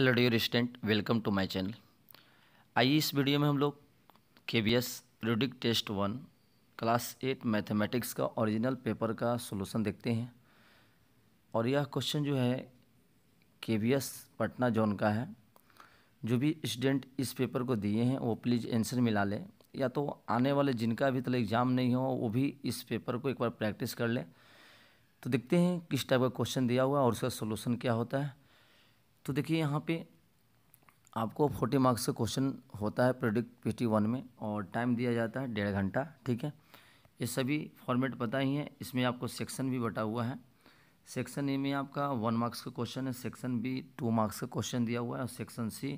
hello dear student welcome to my channel आइए इस video में हम लोग K B S periodic test one class eight mathematics का ओरिजिनल पेपर का सोलूसन देखते हैं और यह क्वेश्चन जो है के बी एस पटना जोन का है जो भी स्टूडेंट इस पेपर को दिए हैं वो प्लीज़ आंसर मिला लें या तो आने वाले जिनका अभी तक एग्ज़ाम नहीं हो वो भी इस पेपर को एक बार प्रैक्टिस कर लें तो देखते हैं किस टाइप का क्वेश्चन दिया हुआ और उसका सोलूसन क्या होता है तो देखिए यहाँ पे आपको फोर्टी मार्क्स का क्वेश्चन होता है प्रोडिक्ट फिफ्टी वन में और टाइम दिया जाता है डेढ़ घंटा ठीक है ये सभी फॉर्मेट पता ही है इसमें आपको सेक्शन भी बटा हुआ है सेक्शन ए में आपका वन मार्क्स का क्वेश्चन है सेक्शन बी टू मार्क्स का क्वेश्चन दिया हुआ है और सेक्शन सी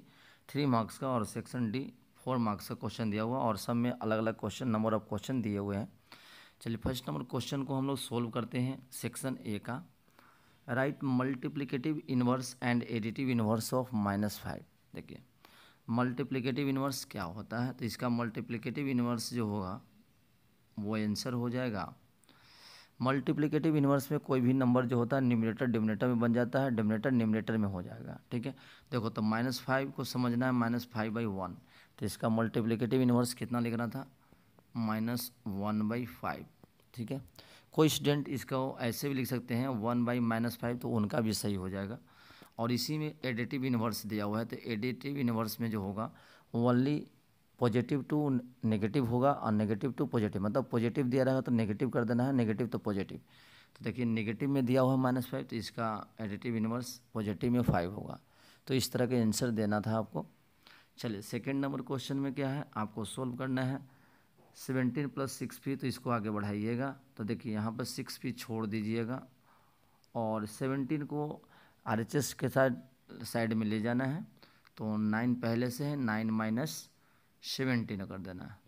थ्री मार्क्स का और सेक्शन डी फोर मार्क्स का क्वेश्चन दिया हुआ है और सब में अलग अलग क्वेश्चन नंबर ऑफ क्वेश्चन दिए हुए हैं चलिए फर्स्ट नंबर क्वेश्चन को हम लोग सोल्व करते हैं सेक्शन ए का right multiplicative inverse and additive inverse of minus five देखिए मल्टीप्लीकेटिव इन्वर्स क्या होता है तो इसका मल्टीप्लिकेटिव इन्वर्स जो होगा वो आंसर हो जाएगा मल्टीप्लिकेटिव इन्वर्स में कोई भी नंबर जो होता है न्यूमिनेटर डिमिनेटर में बन जाता है डिमिनेटर निमिनेटर में हो जाएगा ठीक है देखो तो माइनस फाइव को समझना है माइनस फाइव बाई वन तो इसका मल्टीप्लीकेटिव इन्वर्स कितना लिखना था माइनस वन बाई फाइव ठीक है कोई स्टूडेंट इसको ऐसे भी लिख सकते हैं वन बाई माइनस फाइव तो उनका भी सही हो जाएगा और इसी में एडिटिव इन्वर्स दिया हुआ है तो एडिटिव इन्वर्स में जो होगा ओनली पॉजिटिव टू नेगेटिव होगा और नेगेटिव टू पॉजिटिव मतलब पॉजिटिव दिया रहेगा तो नेगेटिव कर देना है नेगेटिव तो पॉजिटिव तो देखिए नेगेटिव में दिया हुआ है माइनस फाइव तो इसका एडिटिव इन्वर्स पॉजिटिव में फाइव होगा तो इस तरह के आंसर देना था आपको चलिए सेकेंड नंबर क्वेश्चन में क्या है आपको सोल्व करना है सेवेंटीन प्लस सिक्स पी तो इसको आगे बढ़ाइएगा तो देखिए यहाँ पर सिक्स पी छोड़ दीजिएगा और सेवेंटीन को आर एच एस के साथ साइड में ले जाना है तो नाइन पहले से है नाइन माइनस सेवेंटीन कर देना है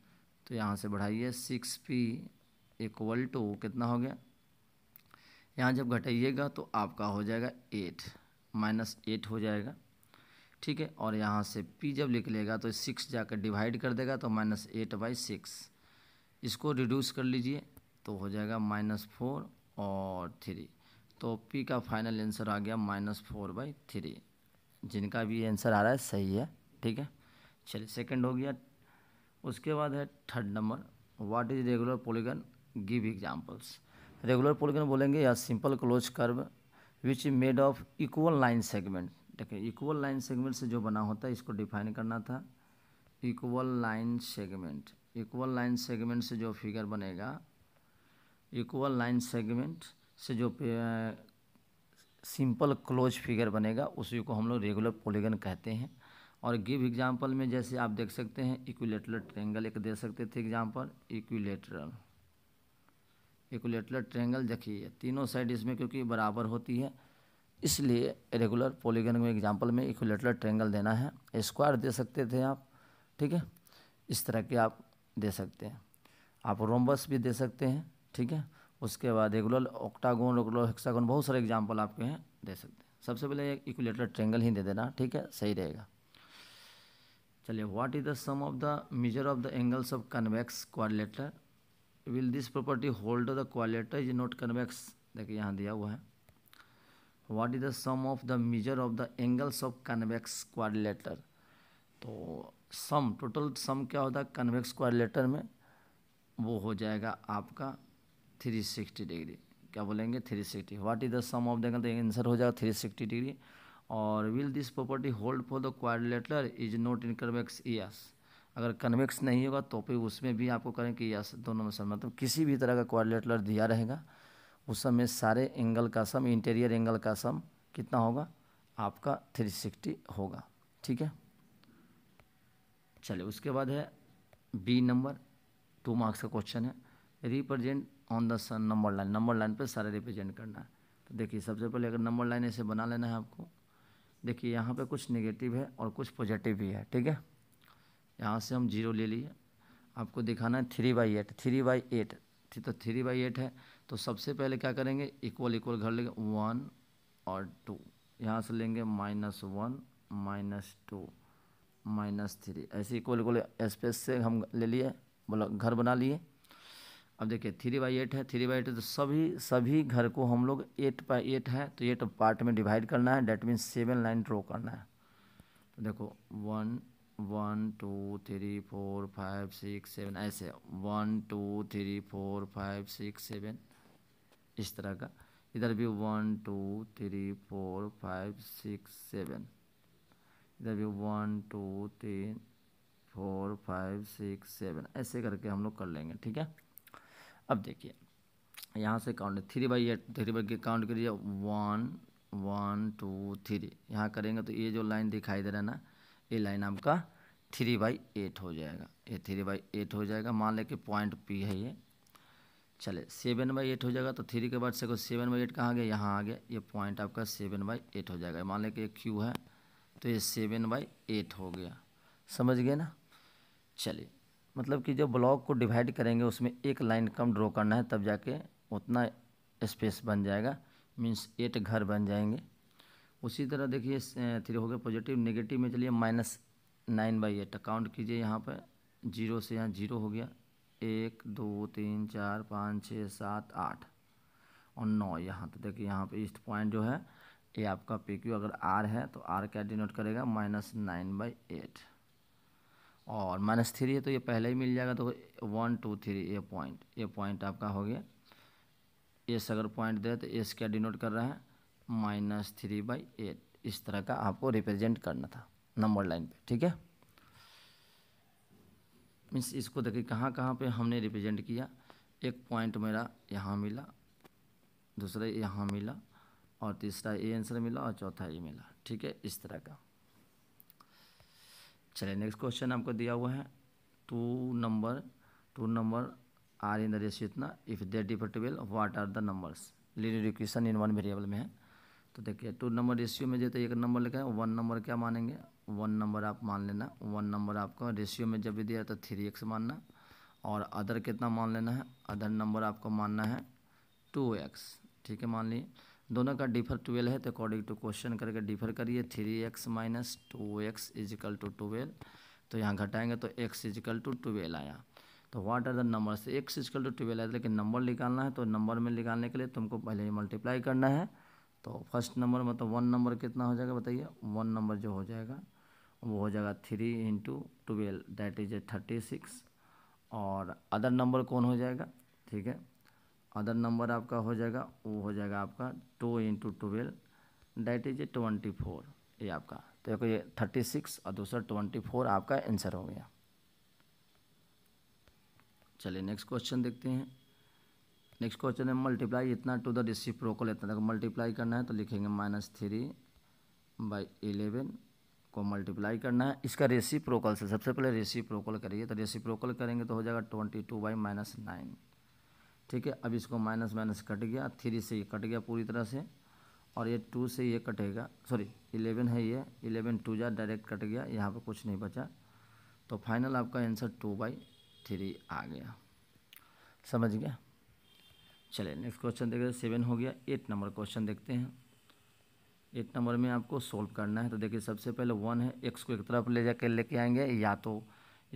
तो यहाँ से बढ़ाइए सिक्स पी इक्वल टू कितना हो गया यहाँ जब घटाइएगा तो आपका हो जाएगा एट माइनस एट हो जाएगा ठीक है और यहाँ से पी जब लिख लेगा तो सिक्स जाकर डिवाइड कर देगा तो माइनस एट बाई सिक्स इसको रिड्यूस कर लीजिए तो हो जाएगा माइनस फोर और थ्री तो पी का फाइनल आंसर आ गया माइनस फोर बाई थ्री जिनका भी आंसर आ रहा है सही है ठीक है चलिए सेकंड हो गया उसके बाद है third number what is regular polygon give examples regular polygon बोलेंगे या simple close curve which made of equal line segment देखिए इक्वल लाइन सेगमेंट से जो बना होता है इसको डिफाइन करना था equal line segment equal line segment से जो फिगर बनेगा इक्वल लाइन सेगमेंट से जो सिंपल क्लोज फिगर बनेगा उसी को हम लोग रेगुलर पोलीगन कहते हैं और गिव एग्जाम्पल में जैसे आप देख सकते हैं इक्विलेटरल ट्रेंगल एक दे सकते थे एग्जाम्पल इक्विलेटरल इक्विलेटरल ट्रेंगल देखिए तीनों साइड इसमें क्योंकि बराबर होती है इसलिए रेगुलर पोलीगन में एग्जाम्पल में इक्विलेटरल ट्रेंगल देना है स्क्वायर दे सकते थे आप ठीक है इस तरह के आप दे सकते हैं आप रोमबस भी दे सकते हैं ठीक है उसके बाद रेगुलर ऑक्टागोन रेगुलर हेक्सागोन बहुत सारे एग्जाम्पल आपके हैं दे सकते हैं सबसे पहले एक इक्विलेटर ट्रेंगल ही दे देना ठीक है सही रहेगा चलिए what is the sum of the measure of the angles of convex quadrilateral will this property hold the quadrilateral is not convex देखिए यहाँ दिया हुआ है what is the sum of the measure of the angles of convex quadrilateral तो sum total sum क्या होता है convex क्वारिलेटर में वो हो जाएगा आपका थ्री सिक्सटी डिग्री क्या बोलेंगे three sixty what is the sum of देखें तो आंसर हो जाएगा थ्री सिक्सटी डिग्री और will this property hold for the quadrilateral is not in convex yes अगर कन्वेक्स नहीं होगा तो फिर उसमें भी आपको करें कि यस दोनों में सम मतलब किसी भी तरह का क्वारिलेटर दिया रहेगा उस समय सारे एंगल का सम इंटीरियर एंगल का सम कितना होगा आपका थ्री सिक्सटी होगा ठीक है चले उसके बाद है बी नंबर टू मार्क्स का क्वेश्चन है represent on the same number line number line पे सारे रिप्रेजेंट करना है तो देखिए सबसे पहले अगर नंबर लाइन ऐसे बना लेना है आपको देखिए यहाँ पे कुछ नेगेटिव है और कुछ पॉजिटिव भी है ठीक है यहाँ से हम जीरो ले लिए आपको दिखाना है three by eight three by eight तो थ्री बाई एट है तो सबसे पहले क्या करेंगे इक्वल इक्वल घर लेंगे वन और टू यहाँ से लेंगे minus one minus two minus three ऐसे इक्वल इक्वल स्पेस से हम ले लिए बोला मतलब घर बना लिए अब देखिए थ्री बाई एट है थ्री बाई एट तो सभी सभी घर को हम लोग एट बाई एट है तो एट पार्ट में डिवाइड करना है that means seven line draw करना है तो देखो one one two three four five six seven ऐसे one two three four five six seven इस तरह का इधर भी one two three four five six seven इधर भी वन टू तीन फोर फाइव सिक्स सेवन ऐसे करके हम लोग कर लेंगे ठीक है अब देखिए यहाँ से count three by eight three by count करिए वन वन टू थ्री यहाँ करेंगे तो ये जो लाइन दिखाई दे रहा है ना ये लाइन आपका थ्री बाई एट हो जाएगा ये थ्री बाई एट हो जाएगा मान लें कि पॉइंट पी है ये चले सेवन बाई एट हो जाएगा तो थ्री के बाद से सेवन बाई एट कहाँ गया यहाँ आ गया ये पॉइंट आपका सेवन बाई एट हो जाएगा मान लें कि ये क्यू है तो ये सेवन बाई एट हो गया समझ गए ना चलिए मतलब कि जब ब्लॉक को डिवाइड करेंगे उसमें एक लाइन कम ड्रॉ करना है तब जाके उतना स्पेस बन जाएगा मीन्स एट घर बन जाएंगे उसी तरह देखिए थ्री हो गया पॉजिटिव नेगेटिव में चलिए minus nine by eight count कीजिए यहाँ पर जीरो से यहाँ जीरो हो गया एक दो तीन चार पाँच छः सात आठ और नौ यहाँ तो देखिए यहाँ पे ईस्ट पॉइंट जो है ये आपका पी क्यू अगर आर है तो आर क्या डिनोट करेगा माइनस नाइन बाई एट और माइनस थ्री है तो ये पहले ही मिल जाएगा तो वन टू थ्री ये पॉइंट ये पॉइंट आपका हो गया एस अगर पॉइंट दे तो एस क्या डिनोट कर रहा है माइनस थ्री बाई एट इस तरह का आपको रिप्रेजेंट करना था नंबर लाइन पे ठीक है मीन्स इसको देखिए कहाँ कहाँ पे हमने रिप्रेजेंट किया एक पॉइंट मेरा यहाँ मिला दूसरा यहाँ मिला और तीसरा ए आंसर मिला और चौथा ए मिला ठीक है इस तरह का चलिए नेक्स्ट क्वेश्चन आपको दिया हुआ है two number two number are in the ratio इतना if they differ twelve what are the numbers linear equation in one variable में है तो देखिए टू नंबर रेशियो में जैसे एक नंबर लिखा है वन नंबर क्या मानेंगे वन नंबर आप मान लेना वन नंबर आपको रेशियो में जब भी दिया तो थ्री एक्स मानना और अदर कितना मान लेना है अदर नंबर आपको मानना है टू एक्स ठीक है मान लीजिए दोनों का डिफर ट्वेल्व है तो अकॉर्डिंग टू क्वेश्चन करके डिफर करिए three x minus two X equal to twelve तो यहाँ घटाएंगे तो एक्स इजिकल टू ट्वेल्व आया तो what are the number X equal to twelve आया लेकिन नंबर निकालना है तो नंबर में निकालने के लिए तुमको पहले ही मल्टीप्लाई करना है तो फर्स्ट नंबर मतलब वन नंबर कितना हो जाएगा बताइए वन नंबर जो हो जाएगा वो हो जाएगा three into twelve that is a thirty six और अदर नंबर कौन हो जाएगा ठीक है अदर नंबर आपका हो जाएगा वो हो जाएगा आपका two into twelve that is a twenty four ये आपका तो देखो ये थर्टी सिक्स और दूसरा ट्वेंटी फोर आपका आंसर हो गया चलिए नेक्स्ट क्वेश्चन देखते हैं नेक्स्ट क्वेश्चन है मल्टीप्लाई इतना टू द रिसिप प्रोकल इतना देखो मल्टीप्लाई करना है तो लिखेंगे माइनस थ्री बाई इलेवन को मल्टीप्लाई करना है इसका रेसी प्रोकल से सबसे पहले रेसी करिए तो रेसी प्रोकल करेंगे तो हो जाएगा twenty two by minus nine ठीक है अब इसको माइनस माइनस कट गया थ्री से ये कट गया पूरी तरह से और ये टू से ये कटेगा सॉरी इलेवन है ये इलेवन टू जा डायरेक्ट कट गया यहाँ पर कुछ नहीं बचा तो फाइनल आपका आंसर टू बाई थ्री आ गया समझ गया चलिए नेक्स्ट क्वेश्चन देखते हैं सेवन हो गया एट नंबर क्वेश्चन देखते हैं एट नंबर में आपको सोल्व करना है तो देखिए सबसे पहले वन है एक्स को एक तरफ ले जाकर लेके आएंगे या तो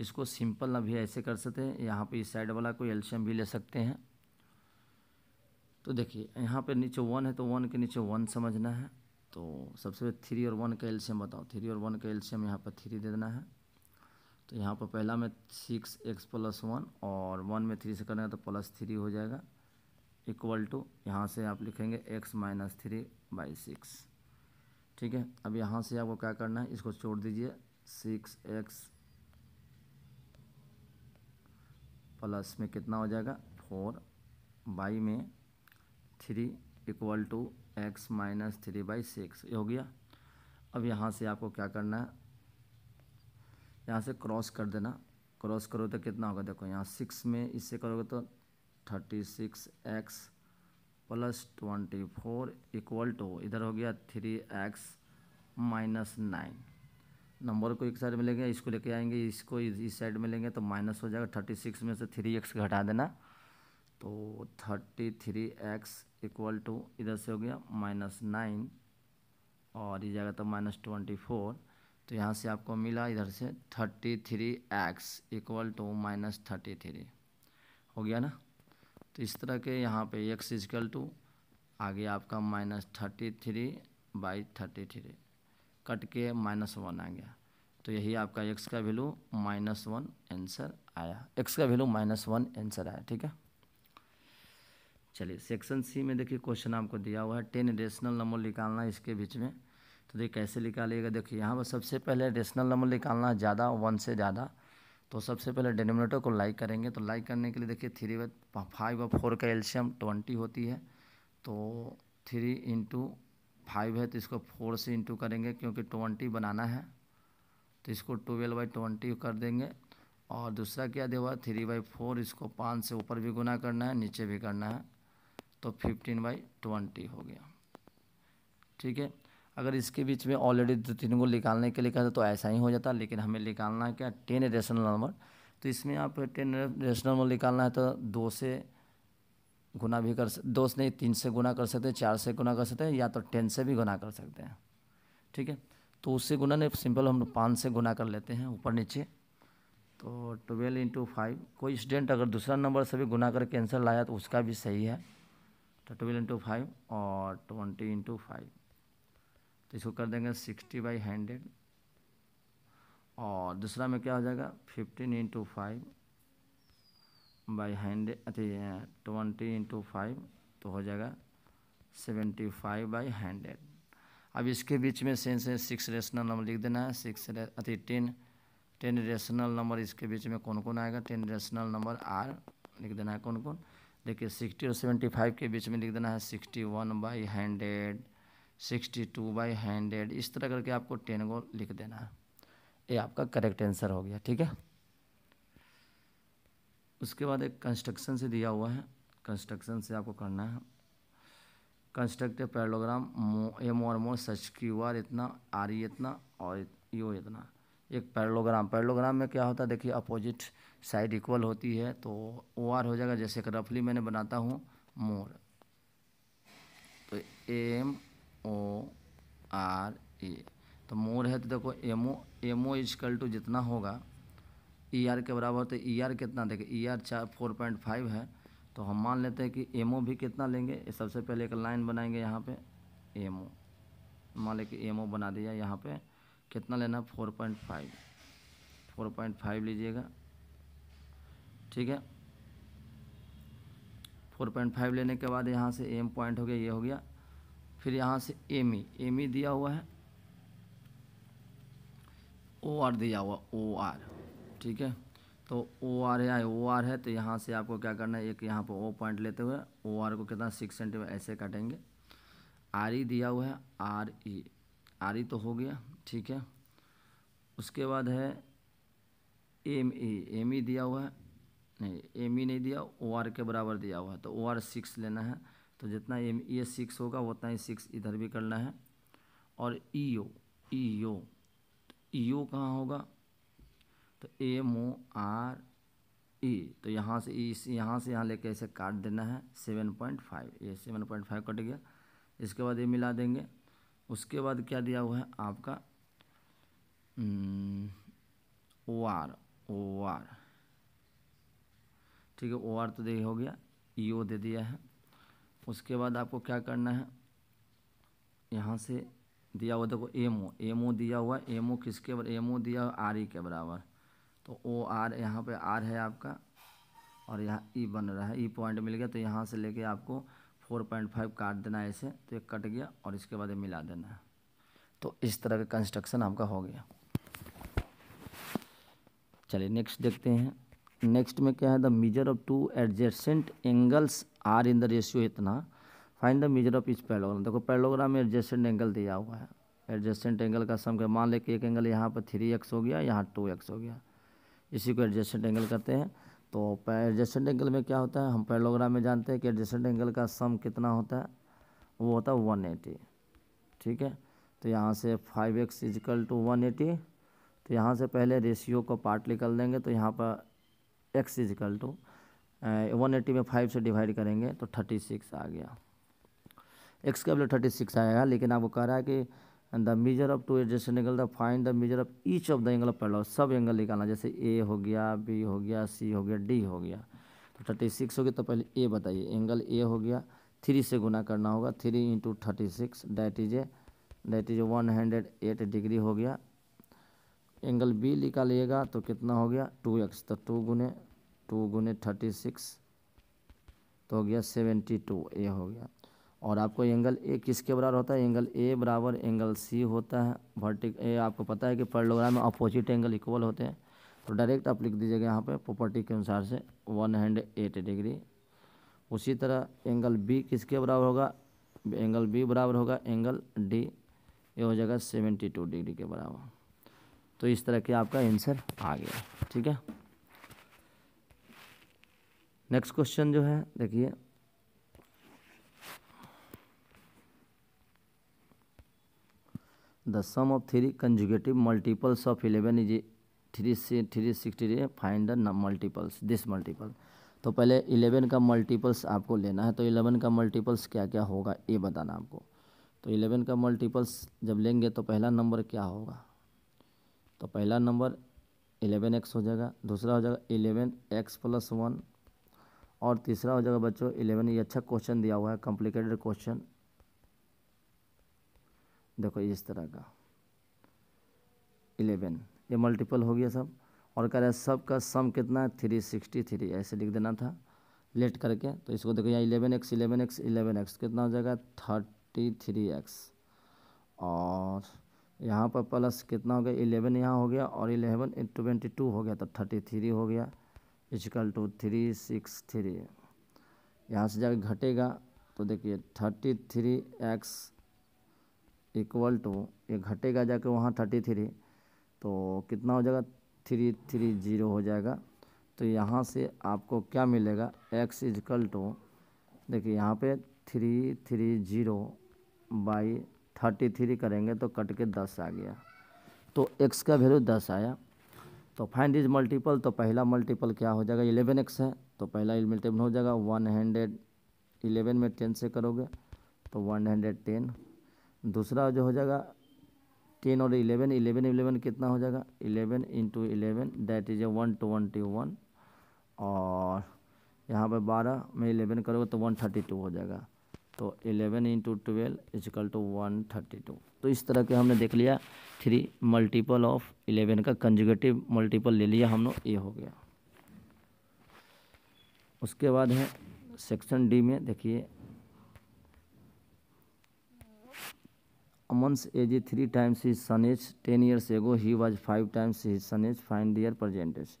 इसको सिंपल अभी ऐसे कर सकते हैं यहाँ पे इस साइड वाला कोई एल्शियम भी ले सकते हैं तो देखिए यहाँ पे नीचे वन है तो वन के नीचे वन समझना है तो सबसे पहले थ्री और वन का एल्शियम बताओ थ्री और वन का एल्शियम यहाँ पर थ्री दे देना है तो यहाँ पर पहला में सिक्स एक्स प्लस वन और वन में थ्री से करेंगे तो प्लस थ्री हो जाएगा इक्वल टू यहाँ से आप लिखेंगे x minus three by six ठीक है अब यहाँ से आपको क्या करना है इसको छोड़ दीजिए सिक्स एक्स प्लस में कितना हो जाएगा फोर बाई में three equal to x minus three by six ये हो गया अब यहाँ से आपको क्या करना है यहाँ से क्रॉस कर देना क्रॉस करो तो कितना होगा देखो यहाँ सिक्स में इससे करोगे तो thirty six x plus twenty four equal to इधर हो गया three x minus nine number को एक साइड में लेंगे इसको लेके आएंगे इसको इस साइड में लेंगे तो माइनस हो जाएगा थर्टी सिक्स में से थ्री एक्स घटा देना तो thirty three x equal to इधर से हो गया माइनस नाइन और ये जाएगा तो माइनस ट्वेंटी फोर तो यहाँ से आपको मिला इधर से thirty three x equal to minus thirty three हो गया ना तो इस तरह के यहाँ पे एक्स इजकल टू आगे आपका minus thirty three by thirty three cut के माइनस वन आ गया तो यही आपका एक्स का वैल्यू माइनस वन आंसर आया एक्स का वैल्यू माइनस वन आंसर आया ठीक है चलिए सेक्शन सी में देखिए क्वेश्चन आपको दिया हुआ है टेन रेशनल नंबर निकालना है इसके बीच में तो देखिए कैसे निकालिएगा देखिए यहाँ पर सबसे पहले रेशनल नंबर निकालना है ज़्यादा वन से ज़्यादा तो सबसे पहले डिनोमिनेटर को लाइक करेंगे तो लाइक करने के लिए देखिए थ्री बाई फाइव और फोर का एल्शियम ट्वेंटी होती है तो थ्री इंटू फाइव है तो इसको फोर से इंटू करेंगे क्योंकि ट्वेंटी बनाना है तो इसको ट्वेल्व बाई ट्वेंटी कर देंगे और दूसरा क्या दिया हुआ थ्री बाई फोर इसको पाँच से ऊपर भी गुना करना है नीचे भी करना है तो फिफ्टीन बाई ट्वेंटी हो गया ठीक है अगर इसके बीच में ऑलरेडी दो तीन को निकालने के लिए कहते तो ऐसा ही हो जाता लेकिन हमें निकालना है क्या टेन रेशनल नंबर तो इसमें आप टेन रेशनल नंबर निकालना है तो दो से गुना भी कर दो से नहीं तीन से गुना कर सकते हैं चार से गुना कर सकते हैं या तो टेन से भी गुना कर सकते हैं ठीक है तो उससे गुना नहीं सिंपल हम पाँच से गुना कर लेते हैं ऊपर नीचे तो ट्वेल्व इंटू फाइव कोई स्टूडेंट अगर दूसरा नंबर से भी गुना करके आंसर लाया तो उसका भी सही है तो ट्वेल्व इंटू फाइव और ट्वेंटी इंटू फाइव तो इसको कर देंगे सिक्सटी बाई हंड्रेड और दूसरा में क्या हो जाएगा fifteen into five by hundred अति ट्वेंटी इंटू फाइव तो हो जाएगा सेवेंटी फाइव बाई हंड्रेड अब इसके बीच में सेंस से सिक्स रेशनल नंबर लिख देना है सिक्स अति टेन टेन रेशनल नंबर इसके बीच में कौन कौन आएगा टेन रेशनल नंबर आर लिख देना है कौन कौन देखिए सिक्सटी और सेवेंटी फाइव के बीच में लिख देना है sixty one by hundred sixty two by hundred इस तरह करके आपको टेन को लिख देना है ये आपका करेक्ट आंसर हो गया ठीक है उसके बाद एक कंस्ट्रक्शन से दिया हुआ है कंस्ट्रक्शन से आपको करना है कंस्ट्रक्ट पैरोग्राम मो a more more such Q R इतना आर ई e इतना और यू इतना एक पैरलोग्राम पैरलोग्राम में क्या होता है देखिए अपोजिट साइड इक्वल होती है तो ओ आर हो जाएगा जैसे कि रफली मैंने बनाता हूँ मोर तो एम ओ आर ए तो मोर है तो देखो M O M O equal to जितना होगा ई e आर के बराबर तो ई e आर कितना देखिए ई e आर चार फोर पॉइंट फाइव है तो हम मान लेते हैं कि एम ओ भी कितना लेंगे सबसे पहले एक लाइन बनाएंगे यहाँ पे एम ओ मान लें कि एम ओ बना दिया यहाँ पे कितना लेना four point five four point five लीजिएगा ठीक है फोर पॉइंट फाइव लेने के बाद यहाँ से एम पॉइंट हो गया ये हो गया फिर यहाँ से एम ई एम ई दिया हुआ है ओ आर दिया हुआ ओ आर ठीक है तो ओ आर है ओ आर है तो यहाँ से आपको क्या करना है एक यहाँ पर ओ पॉइंट लेते हुए ओ आर को कितना सिक्स सेंटीमीटर ऐसे काटेंगे आर ई दिया हुआ है आर ई आर ई तो हो गया ठीक है उसके बाद है एम ई एम ई दिया हुआ है नहीं एम ई e नहीं दिया ओ आर के बराबर दिया हुआ है तो ओ आर सिक्स लेना है तो जितना एम ई सिक्स होगा उतना ही सिक्स इधर भी करना है और ई ओ ई ओ ई ओ कहाँ होगा तो एम ओ आर ई तो यहाँ से इस e, यहाँ से यहाँ लेके ऐसे काट देना है सेवन पॉइंट फाइव ये सेवन पॉइंट फाइव कट गया इसके बाद ये मिला देंगे उसके बाद क्या दिया हुआ है आपका ओ आर ओ आर ठीक है ओ आर तो दे हो गया ई e ओ दे दिया है उसके बाद आपको क्या करना है यहाँ से दिया हुआ देखो एम ओ एम ओ दिया हुआ है एम ओ किसके बराबर एम ओ दिया हुआ आर ई e के बराबर तो ओ आर यहाँ पे आर है आपका और यहाँ ई e बन रहा है ई पॉइंट मिल गया तो यहाँ से लेके आपको फोर पॉइंट फाइव काट देना है इसे तो ये कट गया और इसके बाद ये मिला देना है तो इस तरह का कंस्ट्रक्शन आपका हो गया चलिए नेक्स्ट देखते हैं नेक्स्ट में क्या है the measure of two adjacent angles are in the ratio इतना फाइंड द मीजर ऑफ इस पैलोग्राम देखो पैलोग्राम में एडजेसेंट एंगल दिया हुआ है एडजेसेंट एंगल का सम कर मान लें कि एक एंगल यहाँ पर थ्री एक्स हो गया यहाँ टू एक्स हो गया इसी को एडजेसेंट एंगल करते हैं तो एडजेसेंट एंगल में क्या होता है हम पैलोग्राम में जानते हैं कि एडजेसेंट एंगल का सम कितना होता है वो होता है वन एटी ठीक है तो यहाँ से five x equal to one eighty तो यहाँ से पहले रेशियो को पार्ट निकल देंगे तो यहाँ पर x equal to one eighty में फाइव से डिवाइड करेंगे तो थर्टी सिक्स आ गया एक्स का वैल्यू थर्टी सिक्स आएगा लेकिन आपको कह रहा है कि the measure of two adjusted angle the find the measure of each of the angle of parallelogram सब एंगल निकालना जैसे ए हो गया बी हो गया सी हो गया डी हो गया तो थर्टी सिक्स तो हो गया तो पहले ए बताइए एंगल ए हो गया थ्री से गुना करना होगा three into thirty six that is a that is one hundred eight degree हो गया एंगल बी निकालिएगा तो कितना हो गया टू एक्स तो टू गुने टू गुने थर्टी सिक्स तो हो गया सेवेंटी टू ए हो गया और आपको एंगल ए किसके बराबर होता है एंगल ए बराबर एंगल सी होता है वर्टिक ए आपको पता है कि पर्लोग्राम में अपोजिट एंगल इक्वल होते हैं तो डायरेक्ट आप लिख दीजिएगा यहाँ पे प्रॉपर्टी के अनुसार से वन हंड्रेड एट डिग्री उसी तरह एंगल बी किसके बराबर होगा एंगल बी बराबर होगा एंगल डी ये हो जाएगा सेवेंटी टू डिग्री के बराबर तो इस तरह के आपका आंसर आ गया ठीक है नेक्स्ट क्वेश्चन जो है देखिए the sum of three consecutive multiples of eleven is three three sixty find the multiples this multiple तो पहले इलेवन का मल्टीपल्स आपको लेना है तो इलेवन का मल्टीपल्स क्या क्या होगा ये बताना आपको तो इलेवन का मल्टीपल्स जब लेंगे तो पहला नंबर क्या होगा तो पहला नंबर एलेवन एक्स हो जाएगा दूसरा हो जाएगा एलेवन एक्स प्लस वन और तीसरा हो जाएगा बच्चों एलेवन ये अच्छा क्वेश्चन दिया हुआ है कॉम्प्लिकेटेड क्वेश्चन देखो इस तरह का एलेवन ये मल्टीपल हो गया सब और कह रहे हैं सब का सम कितना है थ्री सिक्सटी थ्री ऐसे लिख देना था लेट करके तो इसको देखो यहाँ eleven x eleven x eleven x कितना हो जाएगा थर्टी थ्री एक्स और यहाँ पर प्लस कितना हो गया इलेवन यहाँ हो गया और इलेवन ट्वेंटी टू हो गया तो थर्टी थ्री हो गया equal to three six three यहाँ से जाकर घटेगा तो देखिए thirty three x equal to ये घटेगा जाके वहाँ थर्टी थ्री तो कितना हो जाएगा थ्री थ्री जीरो हो जाएगा तो यहाँ से आपको क्या मिलेगा एक्स इजकल टू देखिए यहाँ पे three three zero by thirty three करेंगे तो कट के दस आ गया तो एक्स का वैल्यू दस आया तो फाइंड इज मल्टीपल तो पहला मल्टीपल क्या हो जाएगा इलेवन एक्स है तो पहला मल्टीपल हो जाएगा वन हंड्रेड इलेवन में टेन से करोगे तो वन हंड्रेड टेन दूसरा जो हो जाएगा टेन और इलेवन इलेवन इलेवन कितना हो जाएगा eleven into eleven that is a one twenty one और यहाँ पर बारह में इलेवन करोगे तो वन थर्टी टू हो जाएगा तो 11 into twelve equal to one thirty two तो इस तरह के हमने देख लिया थ्री मल्टीपल ऑफ 11 का कंजुगेटिव मल्टीपल ले लिया हम लोग ये हो गया उसके बाद है सेक्शन डी में देखिए Aman's age a three times his son age ten years ago he was five times his son age find their present age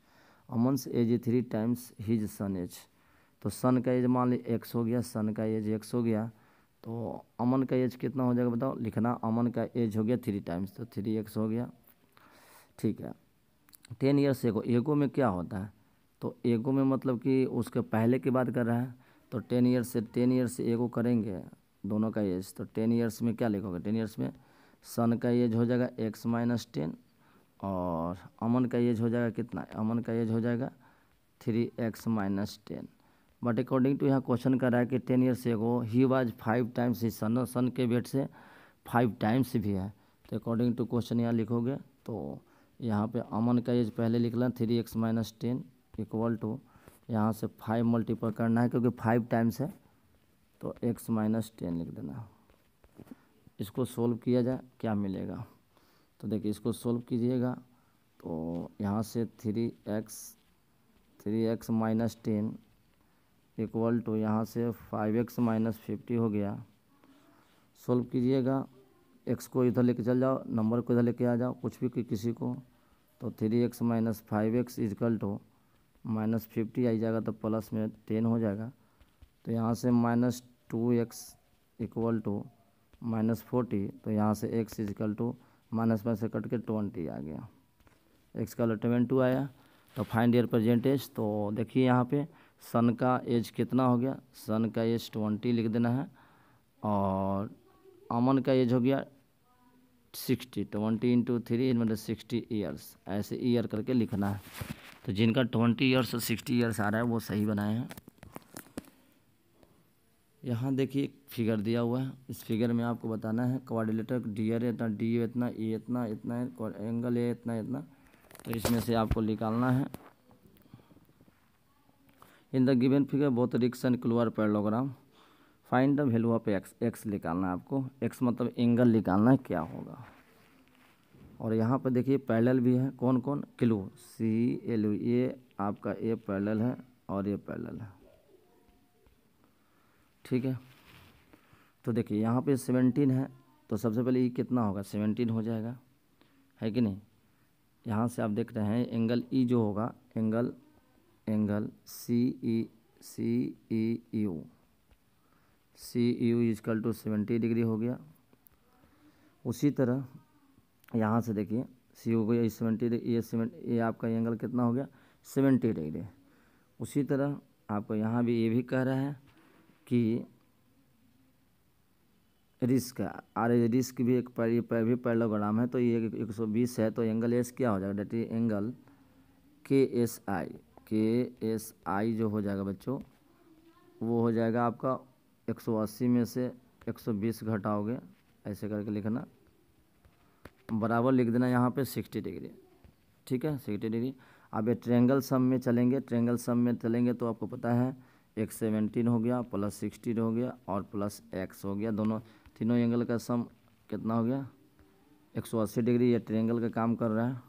Aman's age a three times his son age तो सन का as मान ली x हो गया सन का as x हो गया तो अमन का एज कितना हो जाएगा बताओ लिखना अमन का एज हो गया थ्री टाइम्स तो थ्री एक्स हो गया ठीक है टेन ईयर्स एगो एगो में क्या होता है तो एगो में मतलब कि उसके पहले की बात कर रहा है तो टेन ईयर्स से टेन ईयर्स से एगो करेंगे दोनों का एज तो टेन ईयर्स में क्या लिखोगे टेन ईयर्स में सन का एज हो जाएगा एक्स माइनस टेन और अमन का एज हो जाएगा कितना अमन का एज हो जाएगा three x minus ten but according to यहाँ क्वेश्चन कर रहा है कि ten years ago he was five times he son son के बेट से फाइव टाइम्स भी है तो अकॉर्डिंग टू क्वेश्चन यहाँ लिखोगे तो यहाँ पे अमन का एज पहले लिख लें three x minus ten equal to यहाँ से फाइव मल्टीपल करना है क्योंकि फाइव टाइम्स है तो एक्स माइनस टेन लिख देना इसको सोल्व किया जाए क्या मिलेगा तो देखिए इसको सोल्व कीजिएगा तो यहाँ से three x three x minus ten equal to यहाँ से फाइव एक्स माइनस फिफ्टी हो गया सोल्व कीजिएगा एक्स को इधर लेके चल जाओ नंबर को इधर लेके आ जाओ कुछ भी कि किसी को तो three x minus five x equal to minus fifty आई जाएगा तो प्लस में टेन हो जाएगा तो यहाँ से minus two x equal to minus forty तो यहाँ से एक्स इजकल टू माइनस में से कट के ट्वेंटी आ गया एक्स का टू आया तो फाइंड ईयर परजेंटेज तो देखिए यहाँ पे सन का एज कितना हो गया सन का एज ट्वेंटी लिख देना है और अमन का एज हो गया सिक्सटी ट्वेंटी इंटू थ्री मतलब सिक्सटी ईयर्स ऐसे ईयर करके लिखना है तो जिनका ट्वेंटी ईयर्स और सिक्सटी ईयर्स आ रहा है वो सही बनाए हैं यहाँ देखिए फिगर दिया हुआ है इस फिगर में आपको बताना है कोऑर्डिनेटर डी एर इतना डी इतना ए e इतना इतना एंगल ए इतना इतना तो इसमें से आपको निकालना है in the given figure both रिक्स and clue parallelogram find the value of x x निकालना है आपको एक्स मतलब एंगल निकालना है क्या होगा और यहाँ पर देखिए पैरल भी है कौन कौन क्लू सी एल ए आपका ए पैरल है और ये पैरल है ठीक है तो देखिए यहाँ पे सेवेंटीन है तो सबसे पहले ये कितना होगा सेवेंटीन हो जाएगा है कि नहीं यहाँ से आप देख रहे हैं एंगल ई जो होगा angle angle C E C E U C U equal to seventy degree हो गया उसी तरह यहाँ से देखिए सी यू e को ये सेवेंटी ये सेवन ये आपका एंगल कितना हो गया सेवेंटी डिग्री उसी तरह आपको यहाँ भी ये भी कह रहा है कि रिस्क आर रिस्क भी एक पर, पर भी पैलोग्राम है तो ये एक सौ बीस है तो एंगल एस क्या हो जाएगा that angle K S I K S आई जो हो जाएगा बच्चों वो हो जाएगा आपका एक सौ अस्सी में से एक सौ बीस घटाओगे ऐसे करके लिखना बराबर लिख देना यहाँ पे सिक्सटी डिग्री ठीक है सिक्सटी डिग्री अब ये ट्रेंगल सम में चलेंगे ट्रेंगल सम में चलेंगे तो आपको पता है एक सेवेंटीन हो गया प्लस सिक्सटीन हो गया और प्लस एक्स हो गया दोनों तीनों एंगल का सम कितना हो गया एक सौ अस्सी डिग्री ये ट्रेंगल का काम कर रहा है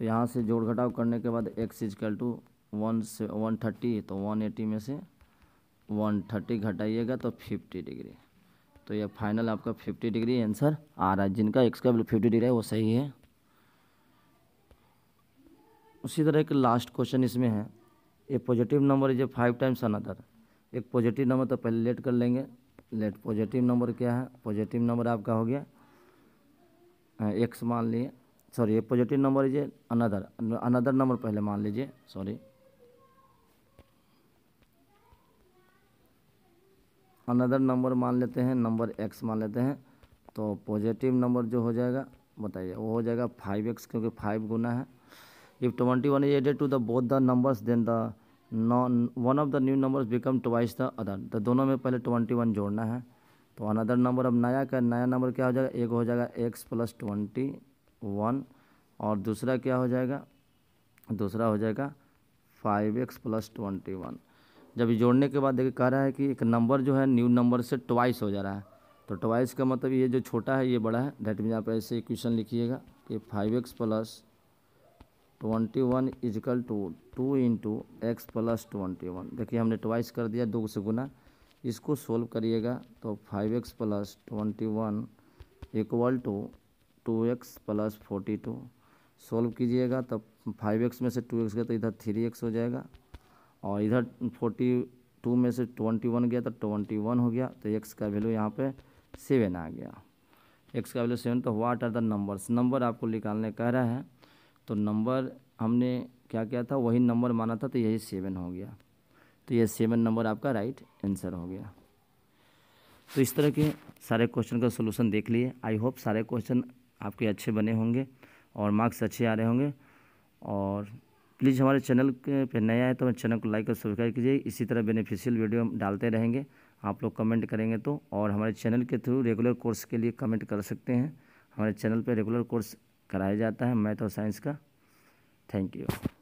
तो यहाँ से जोड़ घटाव करने के बाद एक्स कल टू वन से वन थर्टी तो वन एटी में से वन थर्टी घटाइएगा तो फिफ्टी डिग्री तो ये फाइनल आपका फिफ्टी डिग्री आंसर आ रहा है जिनका एक्स का फिफ्टी डिग्री है वो सही है उसी तरह एक लास्ट क्वेश्चन इसमें है ये positive number is a five times another एक पॉजिटिव नंबर तो पहले लेट कर लेंगे लेट पॉजिटिव नंबर क्या है पॉजिटिव नंबर आपका हो गया एक्स हाँ, मान लिए सॉरी ये पॉजिटिव नंबर लीजिए अनदर अनदर नंबर पहले मान लीजिए सॉरी अनदर नंबर मान लेते हैं नंबर एक्स मान लेते हैं तो पॉजिटिव नंबर जो हो जाएगा बताइए वो हो जाएगा फाइव एक्स क्योंकि फाइव गुना है if twenty one is added to the both the numbers then the non one of the new numbers become twice the other तो दोनों में पहले ट्वेंटी वन जोड़ना है तो अनदर नंबर अब नया का नया नंबर क्या हो जाएगा एक हो जाएगा एक्स प्लस ट्वेंटी वन और दूसरा क्या हो जाएगा दूसरा हो जाएगा five x plus twenty one जब जोड़ने के बाद देखिए कह रहा है कि एक नंबर जो है न्यू नंबर से ट्वाइस हो जा रहा है तो ट्वाइस का मतलब ये जो छोटा है ये बड़ा है डेट मीन आप ऐसे इक्वेशन लिखिएगा कि five x plus twenty one equal to two into x plus twenty one देखिए हमने ट्वाइस कर दिया दो से गुना इसको सोल्व करिएगा तो five x plus twenty one equal to two x plus forty two solve कीजिएगा तब फाइव एक्स में से टू एक्स गया तो इधर थ्री एक्स हो जाएगा और इधर फोर्टी टू में से ट्वेंटी वन गया तो ट्वेंटी वन हो गया तो एक्स का वैल्यू यहाँ पे सेवन आ गया एक्स का वैल्यू सेवन तो what are the numbers number आपको निकालने कह रहा है तो नंबर हमने क्या किया था वही नंबर माना था तो यही सेवन हो गया तो ये सेवन नंबर आपका राइट आंसर हो गया तो इस तरह के सारे क्वेश्चन का सोल्यूशन देख लिए आई होप सारे क्वेश्चन आपके अच्छे बने होंगे और मार्क्स अच्छे आ रहे होंगे और प्लीज़ हमारे चैनल पे नया है तो हमारे चैनल को लाइक और सब्सक्राइब कीजिए इसी तरह बेनिफिशियल वीडियो हम डालते रहेंगे आप लोग कमेंट करेंगे तो और हमारे चैनल के थ्रू रेगुलर कोर्स के लिए कमेंट कर सकते हैं हमारे चैनल पर रेगुलर कोर्स कराया जाता है मैथ और साइंस का थैंक यू